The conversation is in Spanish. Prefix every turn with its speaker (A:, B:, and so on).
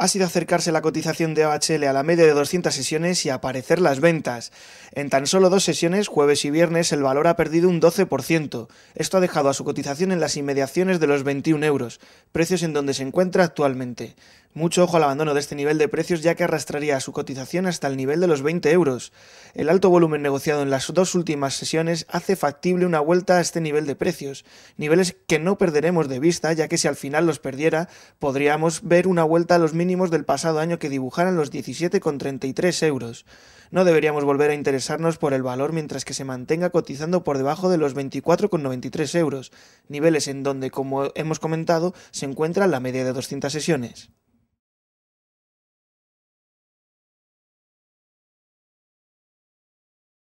A: ha sido acercarse la cotización de AHL a la media de 200 sesiones y aparecer las ventas. En tan solo dos sesiones, jueves y viernes, el valor ha perdido un 12%. Esto ha dejado a su cotización en las inmediaciones de los 21 euros, precios en donde se encuentra actualmente. Mucho ojo al abandono de este nivel de precios ya que arrastraría su cotización hasta el nivel de los 20 euros. El alto volumen negociado en las dos últimas sesiones hace factible una vuelta a este nivel de precios, niveles que no perderemos de vista ya que si al final los perdiera podríamos ver una vuelta a los mínimos del pasado año que dibujaran los 17,33 euros. No deberíamos volver a interesarnos por el valor mientras que se mantenga cotizando por debajo de los 24,93 euros, niveles en donde, como hemos comentado, se encuentra la media de 200 sesiones.